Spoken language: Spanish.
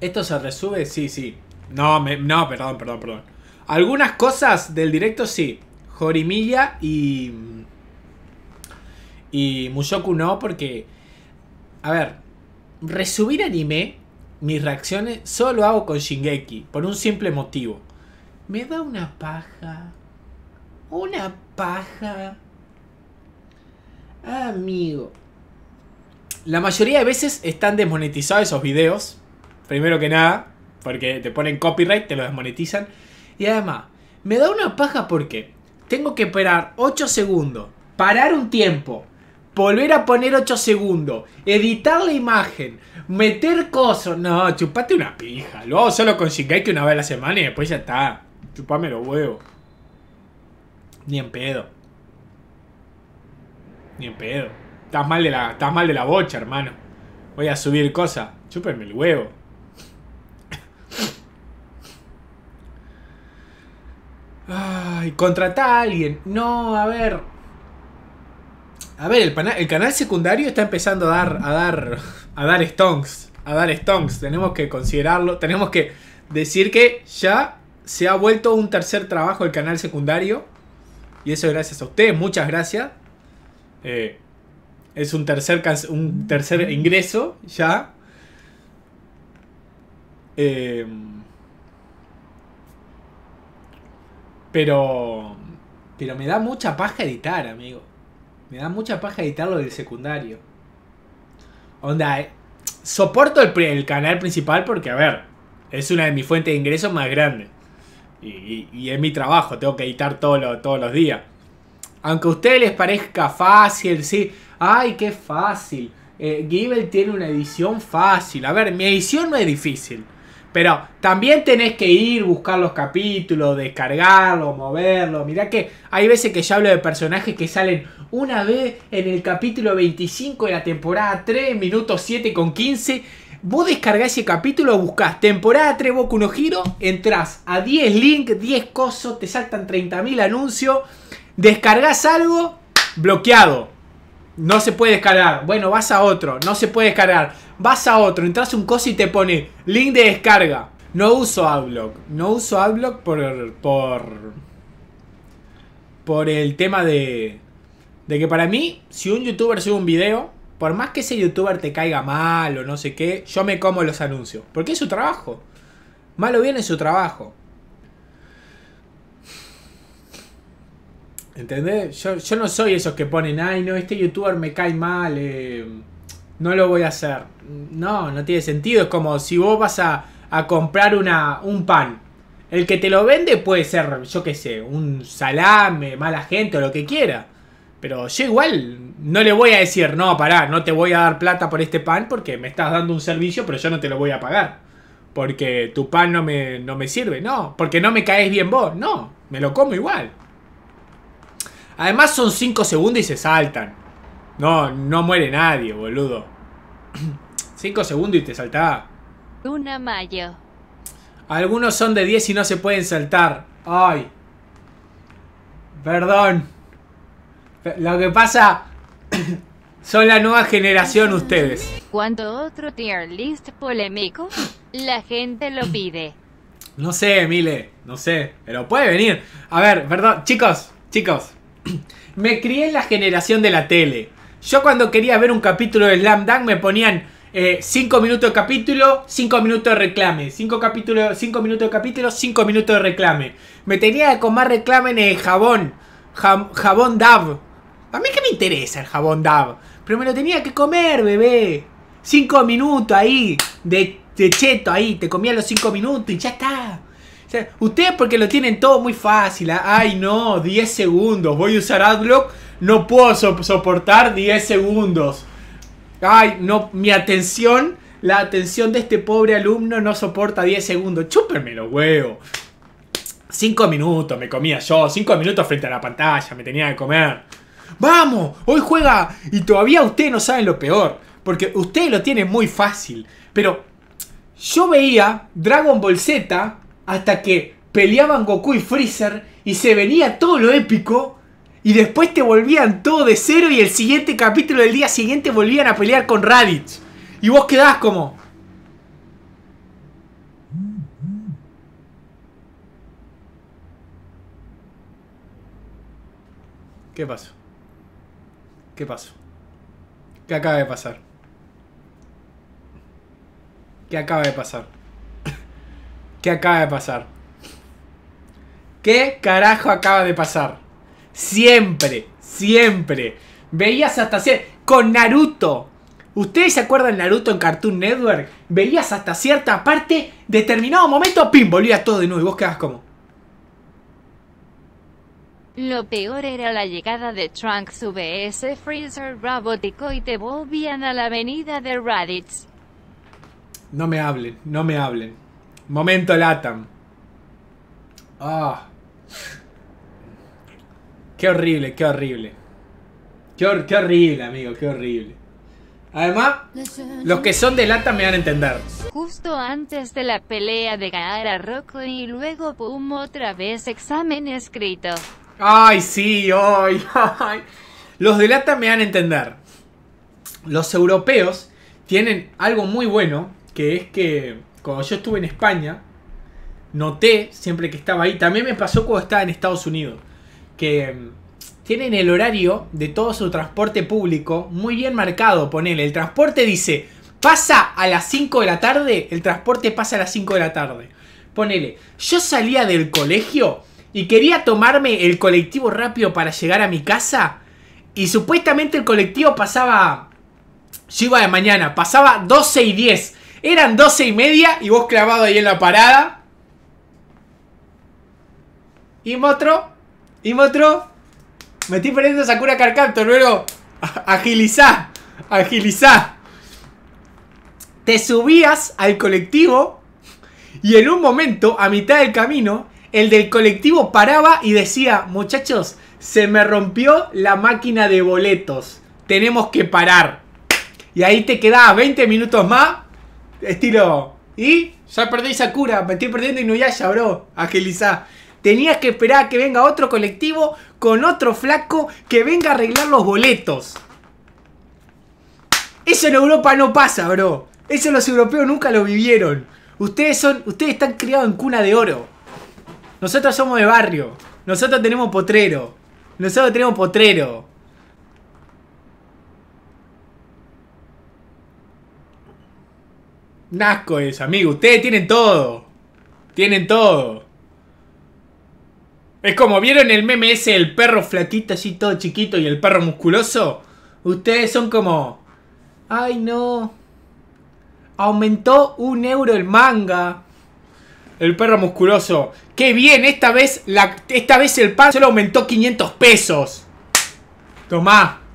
¿Esto se resube? Sí, sí. No, no, perdón, perdón, perdón. Algunas cosas del directo sí. Jorimilla y. Y Mushoku no, porque. A ver, resubir anime, mis reacciones solo hago con Shingeki, por un simple motivo. Me da una paja. Una paja. amigo. La mayoría de veces están desmonetizados esos videos primero que nada, porque te ponen copyright, te lo desmonetizan. Y además, me da una paja porque tengo que esperar 8 segundos, parar un tiempo, volver a poner 8 segundos, editar la imagen, meter cosas. No, chupate una pija. Lo solo con que una vez a la semana y después ya está. Chupame los huevos. Ni en pedo. Ni en pedo. Estás mal de la, estás mal de la bocha, hermano. Voy a subir cosas. Chupame el huevo. Ay, contrata a alguien. No, a ver. A ver, el, canal secundario está empezando a dar, a dar, a dar stonks. A dar stonks. Tenemos que considerarlo. Tenemos que decir que ya se ha vuelto un tercer trabajo el canal secundario. Y eso gracias a ustedes. Muchas gracias. Eh, es un tercer, un tercer ingreso ya. Eh, Pero. Pero me da mucha paja editar, amigo. Me da mucha paja editar lo del secundario. Onda, eh, soporto el, canal principal porque, a ver, es una de mis fuentes de ingresos más grandes. Y, es mi trabajo, tengo que editar todo todos los días. Aunque a ustedes les parezca fácil, sí. ¡Ay, qué fácil! Eh, tiene una edición fácil. A ver, mi edición no es difícil. Pero también tenés que ir, buscar los capítulos, descargarlos, moverlos. Mirá que hay veces que ya hablo de personajes que salen una vez en el capítulo 25 de la temporada 3, minutos 7 con 15. Vos descargás ese capítulo, buscás temporada 3 con unos Giro, entras a 10 links, 10 cosos, te saltan 30.000 anuncios, descargás algo, bloqueado. No se puede descargar. Bueno, vas a otro. No se puede descargar vas a otro, entras un coso y te pone link de descarga. No uso Adblock. No uso Adblock por. por. por el tema de. de que para mí, si un youtuber sube un video, por más que ese youtuber te caiga mal o no sé qué, yo me como los anuncios. Porque es su trabajo. Malo bien es su trabajo. ¿Entendés? Yo, yo, no soy esos que ponen, ay, no, este youtuber me cae mal. Eh no lo voy a hacer. No, no tiene sentido. Es como si vos vas a, a comprar una, un pan. El que te lo vende puede ser, yo qué sé, un salame, mala gente o lo que quiera. Pero yo igual no le voy a decir, no, pará, no te voy a dar plata por este pan porque me estás dando un servicio, pero yo no te lo voy a pagar. Porque tu pan no me, no me sirve, no. Porque no me caes bien vos, no. Me lo como igual. Además son 5 segundos y se saltan. No, no muere nadie, boludo. Cinco segundos y te saltaba. Una mayo. Algunos son de 10 y no se pueden saltar. Ay. Perdón. Lo que pasa... Son la nueva generación ustedes. Cuando otro tier list polémico, la gente lo pide. No sé, Emile. no sé, pero puede venir. A ver, perdón, chicos, chicos. Me crié en la generación de la tele. Yo cuando quería ver un capítulo de Slam Dunk me ponían 5 minutos de capítulo, 5 minutos de reclame. 5 capítulos, cinco minutos de capítulo, 5 minutos de reclame. Me tenía que comer reclame en el eh, jabón. jabón DAB. A mí que me interesa el jabón DAB. Pero me lo tenía que comer, bebé. 5 minutos ahí. De, cheto ahí. Te comía los 5 minutos y ya está. ustedes porque lo tienen todo muy fácil. ¿ah? Ay no, 10 segundos. Voy a usar AdBlock no puedo soportar 10 segundos. Ay, no, mi atención, la atención de este pobre alumno no soporta 10 segundos. Chúperme los huevos. 5 minutos me comía yo, 5 minutos frente a la pantalla, me tenía que comer. Vamos, hoy juega y todavía ustedes no saben lo peor, porque ustedes lo tienen muy fácil. Pero yo veía Dragon Ball Z hasta que peleaban Goku y Freezer y se venía todo lo épico y después te volvían todo de cero y el siguiente capítulo del día siguiente volvían a pelear con Raditz. Y vos quedás como... ¿Qué pasó? ¿Qué pasó? ¿Qué acaba de pasar? ¿Qué acaba de pasar? ¿Qué acaba de pasar? ¿Qué carajo acaba de pasar? Siempre, siempre. Veías hasta... Con Naruto. ¿Ustedes se acuerdan Naruto en Cartoon Network? Veías hasta cierta parte, determinado momento, pim, volvías todo de nuevo y vos quedás como... Lo peor era la llegada de Trunks VS Freezer Robotico y te volvían a la avenida de Raditz. No me hablen, no me hablen. Momento Latam. Ah. Qué horrible, qué horrible. Qué, horrible, amigo, qué horrible. Además, los que son de lata me van a entender. Justo antes de la pelea de ganar a Rocco y luego pum otra vez examen escrito. Ay, sí, hoy. ay. Los de lata me van a entender. Los europeos tienen algo muy bueno, que es que cuando yo estuve en España, noté siempre que estaba ahí. También me pasó cuando estaba en Estados Unidos que mm, tienen el horario de todo su transporte público muy bien marcado. Ponele, el transporte dice, pasa a las 5 de la tarde, el transporte pasa a las 5 de la tarde. Ponele, yo salía del colegio y quería tomarme el colectivo rápido para llegar a mi casa y supuestamente el colectivo pasaba, yo iba de mañana, pasaba 12 y 10. Eran 12 y media y vos clavado ahí en la parada. Y otro y otro Me estoy perdiendo Sakura Carcaptor, luego. Agilizá. Agilizá. Te subías al colectivo. Y en un momento, a mitad del camino, el del colectivo paraba y decía, muchachos, se me rompió la máquina de boletos. Tenemos que parar. Y ahí te quedaba 20 minutos más. Estilo. Y ya perdí Sakura. Me estoy perdiendo y no ya bro. Agilizá tenías que esperar a que venga otro colectivo con otro flaco que venga a arreglar los boletos. Eso en Europa no pasa, bro. Eso los europeos nunca lo vivieron. Ustedes son, ustedes están criados en cuna de oro. Nosotros somos de barrio. Nosotros tenemos potrero. Nosotros tenemos potrero. Nasco es, amigo. Ustedes tienen todo. Tienen todo. Es como, ¿vieron el meme ese el perro flatito, así todo chiquito y el perro musculoso? Ustedes son como... Ay no. Aumentó un euro el manga. El perro musculoso. ¡Qué bien! Esta vez, la, esta vez el pan solo aumentó 500 pesos. Tomá.